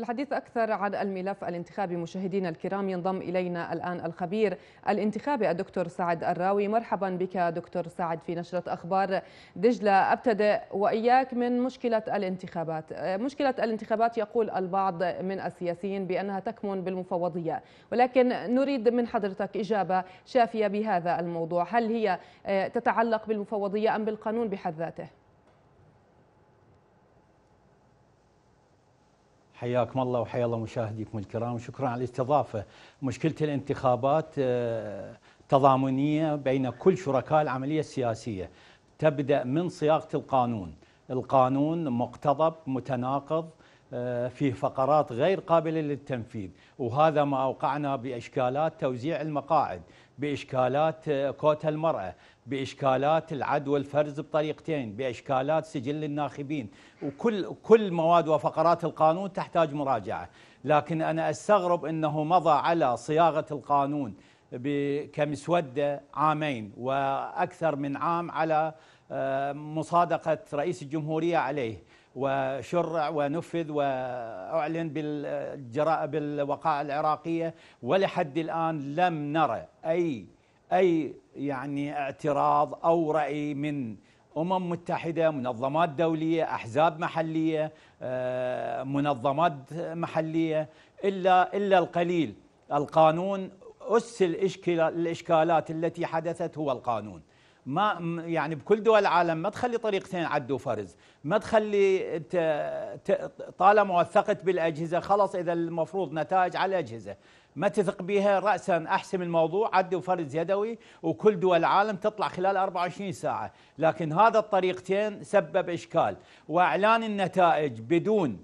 الحديث أكثر عن الملف الانتخابي مشاهدينا الكرام ينضم إلينا الآن الخبير الانتخابي الدكتور سعد الراوي مرحبا بك دكتور سعد في نشرة أخبار دجلة أبتدئ وإياك من مشكلة الانتخابات مشكلة الانتخابات يقول البعض من السياسيين بأنها تكمن بالمفوضية ولكن نريد من حضرتك إجابة شافية بهذا الموضوع هل هي تتعلق بالمفوضية أم بالقانون بحد ذاته؟ حياكم الله وحيا الله مشاهديكم الكرام وشكرا على الاستضافة مشكلة الانتخابات آه، تضامنية بين كل شركاء العملية السياسية تبدأ من صياغة القانون القانون مقتضب متناقض آه، فيه فقرات غير قابلة للتنفيذ وهذا ما أوقعنا بإشكالات توزيع المقاعد بإشكالات كوتا المرأة بإشكالات العد والفرز بطريقتين بإشكالات سجل الناخبين وكل كل مواد وفقرات القانون تحتاج مراجعة لكن أنا أستغرب أنه مضى على صياغة القانون كمسودة عامين وأكثر من عام على آه، مصادقة رئيس الجمهورية عليه وشرع ونفذ وأعلن بالجراء بالوقائع العراقية ولحد الآن لم نرى أي أي يعني اعتراض أو رأي من أمم متحدة منظمات دولية أحزاب محلية آه، منظمات محلية إلا إلا القليل القانون أس الإشكالات التي حدثت هو القانون ما يعني بكل دول العالم ما تخلي طريقتين عد وفرز ما تخلي طالما وثقت بالاجهزه خلص اذا المفروض نتائج على الاجهزه ما تثق بها راسا احسم الموضوع عد وفرز يدوي وكل دول العالم تطلع خلال 24 ساعه لكن هذا الطريقتين سبب اشكال واعلان النتائج بدون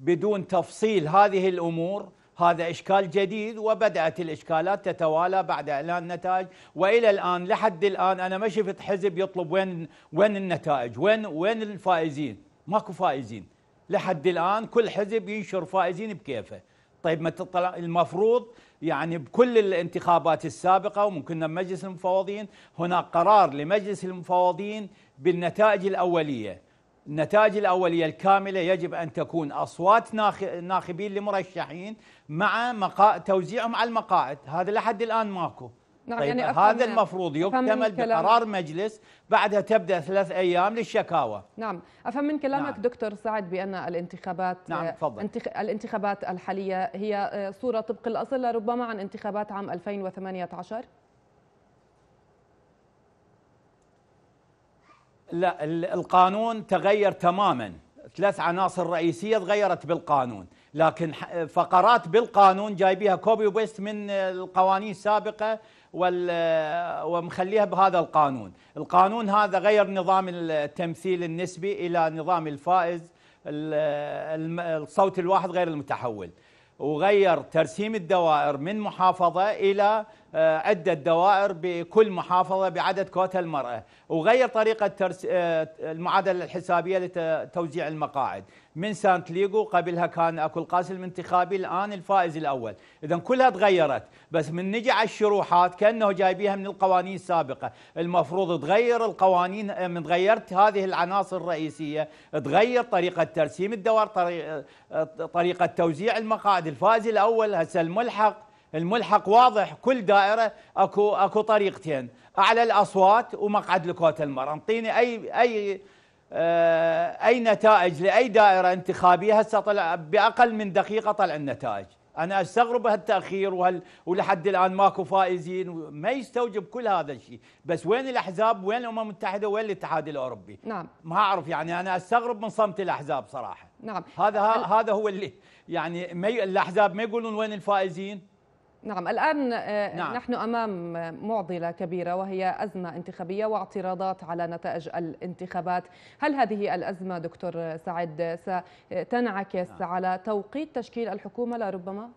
بدون تفصيل هذه الامور هذا إشكال جديد وبدأت الإشكالات تتوالى بعد إعلان نتائج وإلى الآن لحد الآن أنا ما شفت حزب يطلب وين وين النتائج وين وين الفائزين ماكو فائزين لحد الآن كل حزب ينشر فائزين بكيفه طيب ما تطلع المفروض يعني بكل الانتخابات السابقة وممكن مجلس المفوضين هناك قرار لمجلس المفوضين بالنتائج الأولية النتائج الأولية الكاملة يجب أن تكون أصوات ناخبين لمرشحين مع مقا... توزيعهم على المقاعد هذا لحد الآن ماكو نعم طيب يعني هذا المفروض يكتمل بقرار مجلس بعدها تبدا ثلاث ايام للشكاوى نعم افهم من كلامك نعم. دكتور سعد بان الانتخابات نعم آه، فضل. انتخ... الانتخابات الحاليه هي آه، صوره طبق الاصل ربما عن انتخابات عام 2018 لا القانون تغير تماما ثلاث عناصر رئيسيه تغيرت بالقانون لكن فقرات بالقانون جايبيها كوبي وبيست من القوانين السابقه ومخليها بهذا القانون القانون هذا غير نظام التمثيل النسبي الى نظام الفائز الصوت الواحد غير المتحول وغير ترسيم الدوائر من محافظه الى عدة آه، دوائر بكل محافظة بعدد كوتا المرأة وغير طريقة آه، المعادلة الحسابية لتوزيع المقاعد من سانت ليغو قبلها كان اكو القاسم الانتخابي الان الفائز الاول اذا كلها تغيرت بس من نجي على الشروحات كانه جايبيها من القوانين السابقه المفروض تغير القوانين آه، من تغيرت هذه العناصر الرئيسيه تغير طريقه ترسيم الدوائر طريقه توزيع المقاعد الفائز الاول هسه الملحق الملحق واضح كل دائره اكو اكو طريقتين اعلى الاصوات ومقعد لكوت المرة انطيني اي اي آه، اي نتائج لاي دائره انتخابيه هسه طلع باقل من دقيقه طلع النتائج انا استغرب هالتاخير وهل ولحد الان ماكو فائزين ما يستوجب كل هذا الشيء بس وين الاحزاب وين الامم المتحده وين الاتحاد الاوروبي نعم ما اعرف يعني انا استغرب من صمت الاحزاب صراحه نعم هذا هذا هو اللي يعني ما الاحزاب ما يقولون وين الفائزين نعم الآن آه، نعم. نحن أمام معضلة كبيرة وهي أزمة انتخابية واعتراضات على نتائج الانتخابات هل هذه الأزمة دكتور سعد ستنعكس نعم. على توقيت تشكيل الحكومة لربما؟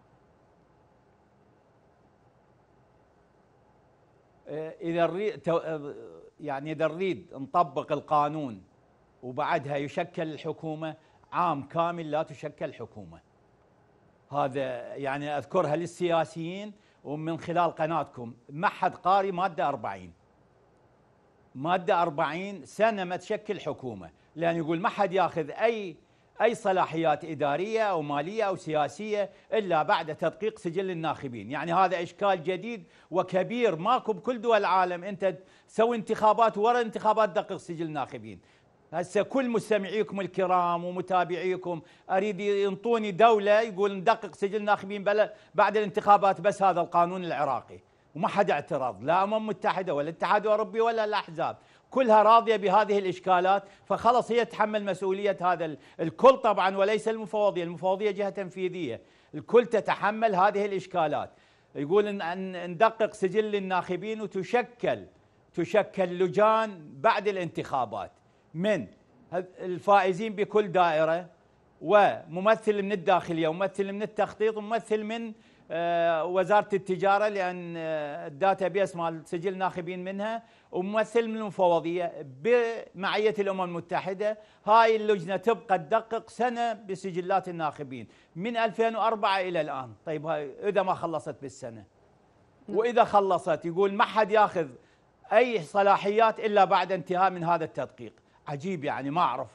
آه، إذا آه، يعني إذا نريد نطبق القانون وبعدها يشكل الحكومة عام كامل لا تشكل حكومة هذا يعني أذكرها للسياسيين ومن خلال قناتكم معهد قاري مادة 40 مادة 40 سنة ما تشكل حكومة لأن يقول ما حد ياخذ أي أي صلاحيات إدارية أو مالية أو سياسية إلا بعد تدقيق سجل الناخبين يعني هذا إشكال جديد وكبير ماكو بكل دول العالم أنت تسوي انتخابات ورا انتخابات دقيق سجل الناخبين هسه كل مستمعيكم الكرام ومتابعيكم اريد ينطوني دوله يقول ندقق سجل ناخبين بلد بعد الانتخابات بس هذا القانون العراقي وما حد اعترض لا امم متحده ولا الاتحاد الاوروبي ولا الاحزاب كلها راضيه بهذه الاشكالات فخلص هي تحمل مسؤوليه هذا الكل طبعا وليس المفوضيه، المفوضيه جهه تنفيذيه، الكل تتحمل هذه الاشكالات. يقول ان ندقق سجل الناخبين وتشكل تشكل لجان بعد الانتخابات. من الفائزين بكل دائره وممثل من الداخليه وممثل من التخطيط وممثل من آه، وزاره التجاره لان آه، الداتا بيس مال سجل ناخبين منها وممثل من المفوضيه بمعيه الامم المتحده هاي اللجنه تبقى تدقق سنه بسجلات الناخبين من 2004 الى الان طيب هاي اذا ما خلصت بالسنه نعم. واذا خلصت يقول ما حد ياخذ اي صلاحيات الا بعد انتهاء من هذا التدقيق عجيب يعني ما اعرف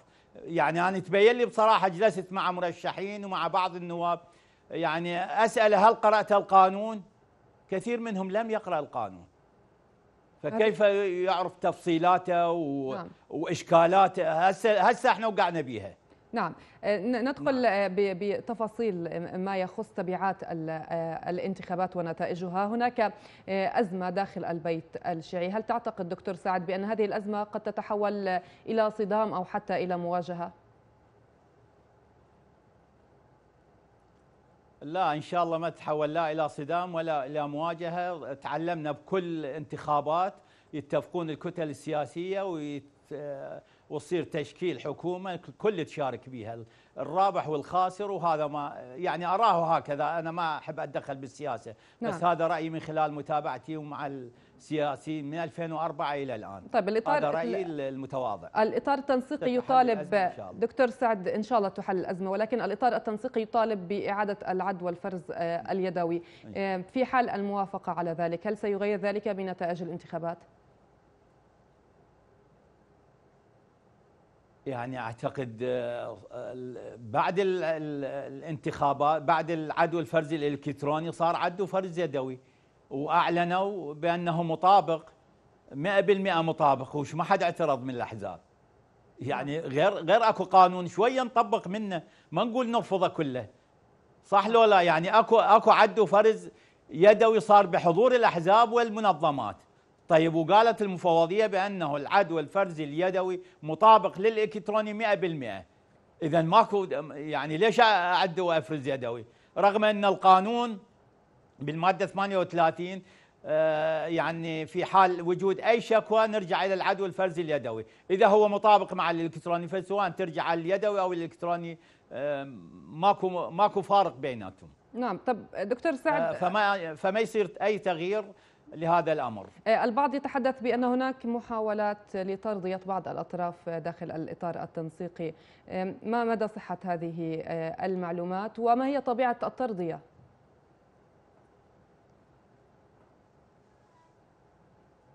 يعني انا تبين لي بصراحه جلست مع مرشحين ومع بعض النواب يعني اسال هل قرات القانون؟ كثير منهم لم يقرا القانون فكيف يعرف تفصيلاته و... نعم. واشكالاته هسه هسه احنا وقعنا بيها نعم آه، ندخل نعم. آه، بتفاصيل آه، ما يخص تبعات الانتخابات ونتائجها هناك أزمة داخل البيت الشيعي هل تعتقد دكتور سعد بأن هذه الأزمة قد تتحول إلى صدام أو حتى إلى مواجهة؟ لا إن شاء الله ما تتحول لا إلى صدام ولا إلى مواجهة تعلمنا بكل انتخابات يتفقون الكتل السياسية ويتفقون وتصير تشكيل حكومه كل تشارك بها الرابح والخاسر وهذا ما يعني اراه هكذا انا ما احب اتدخل بالسياسه نعم. بس هذا رايي من خلال متابعتي ومع السياسيين من 2004 الى الان طيب الاطار هذا رايي المتواضع الاطار التنسيقي يطالب دكتور سعد ان شاء الله تحل الازمه ولكن الاطار التنسيقي يطالب باعاده العد والفرز آه، اليدوي آه، في حال الموافقه على ذلك هل سيغير ذلك بنتائج الانتخابات؟ يعني اعتقد آه، بعد الانتخابات بعد العدو الفرزي الالكتروني صار عدو فرز يدوي واعلنوا بانه مطابق 100% مطابق وش ما حد اعترض من الاحزاب يعني غير غير اكو قانون شويه نطبق منه ما نقول نرفضه كله صح لو لا يعني اكو اكو عدو فرز يدوي صار بحضور الاحزاب والمنظمات طيب وقالت المفوضية بأنه العدوى الفرزي اليدوي مطابق للإلكتروني 100% إذا ماكو يعني ليش أعد وأفرز يدوي رغم أن القانون بالمادة 38 آه، يعني في حال وجود اي شكوى نرجع الى العدوى الفرزي اليدوي، اذا هو مطابق مع الالكتروني فسواء ترجع على اليدوي او الالكتروني آه، ماكو ماكو فارق بيناتهم. نعم طب دكتور سعد آه، فما فما يصير اي تغيير لهذا الأمر إيه، البعض يتحدث بأن هناك محاولات لترضية بعض الأطراف داخل الإطار التنسيقي إيه، ما مدى صحة هذه إيه، المعلومات وما هي طبيعة الترضية؟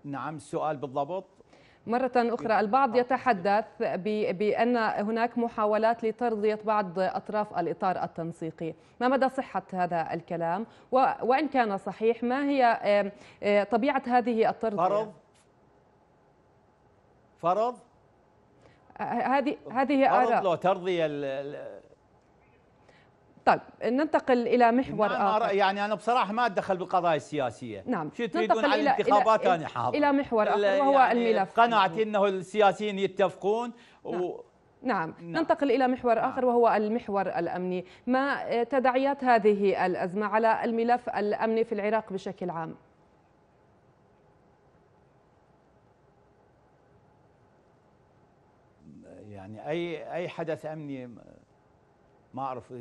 نعم السؤال بالضبط مرة أخرى البعض يتحدث بأن هناك محاولات لترضية بعض أطراف الإطار التنسيقي ما مدى صحة هذا الكلام وإن كان صحيح ما هي طبيعة هذه الترضية فرض فرض آه، هذه هذه آراء ترضية طيب ننتقل الى محور نعم، أنا اخر يعني انا بصراحه ما اتدخل بالقضايا السياسيه نعم شو تريدون على الانتخابات إلى انا حاضر الى محور اخر وهو يعني الملف قناعتي نعم. انه السياسيين يتفقون نعم. و... نعم. نعم ننتقل إلى محور آخر نعم. وهو المحور الأمني ما تداعيات هذه الأزمة على الملف الأمني في العراق بشكل عام يعني أي أي حدث أمني ما اعرف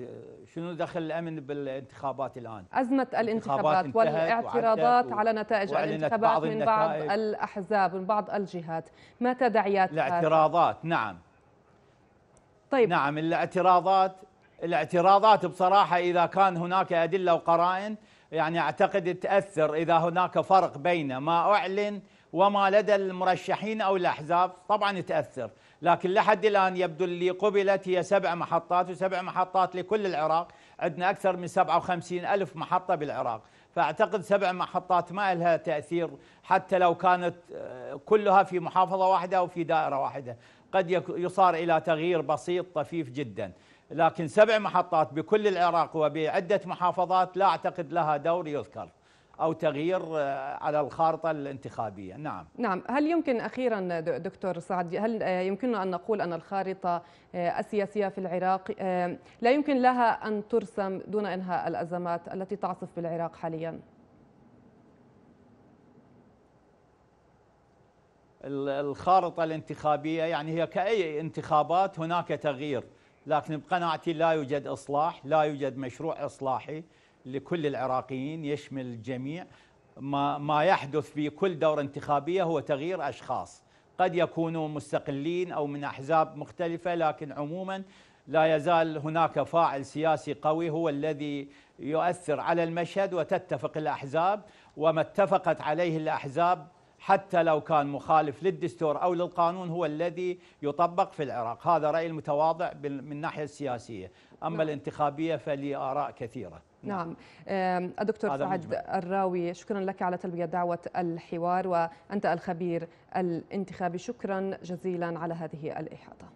شنو دخل الامن بالانتخابات الان ازمه الانتخابات والاعتراضات على نتائج الانتخابات بعض من بعض الاحزاب من بعض الجهات ما تداعيات الاعتراضات هذا؟ نعم طيب نعم الاعتراضات الاعتراضات بصراحه اذا كان هناك ادله وقرائن يعني اعتقد تاثر اذا هناك فرق بين ما اعلن وما لدى المرشحين او الاحزاب طبعا تاثر لكن لحد الآن يبدو اللي قبلت هي سبع محطات وسبع محطات لكل العراق عندنا أكثر من 57 ألف محطة بالعراق فأعتقد سبع محطات ما لها تأثير حتى لو كانت آه، كلها في محافظة واحدة أو في دائرة واحدة قد يصار إلى تغيير بسيط طفيف جدا لكن سبع محطات بكل العراق وبعدة محافظات لا أعتقد لها دور يذكر أو تغيير آه، على الخارطة الانتخابية نعم نعم هل يمكن أخيرا دكتور سعد هل آه، يمكننا أن نقول أن الخارطة آه، السياسية في العراق لا يمكن لها أن ترسم دون إنهاء الأزمات التي تعصف بالعراق حاليا الخارطة الانتخابية يعني هي كأي انتخابات هناك تغيير لكن بقناعتي لا يوجد إصلاح لا يوجد مشروع إصلاحي لكل العراقيين يشمل الجميع ما, ما يحدث في كل دورة انتخابية هو تغيير أشخاص قد يكونوا مستقلين أو من أحزاب مختلفة لكن عموما لا يزال هناك فاعل سياسي قوي هو الذي يؤثر على المشهد وتتفق الأحزاب وما اتفقت عليه الأحزاب حتى لو كان مخالف للدستور أو للقانون هو الذي يطبق في العراق هذا رأي المتواضع من الناحية السياسية أما نعم. الانتخابية فلي آراء كثيرة نعم, نعم. الدكتور سعد الراوي شكرا لك على تلبية دعوة الحوار وأنت الخبير الانتخابي شكرا جزيلا على هذه الإحاطة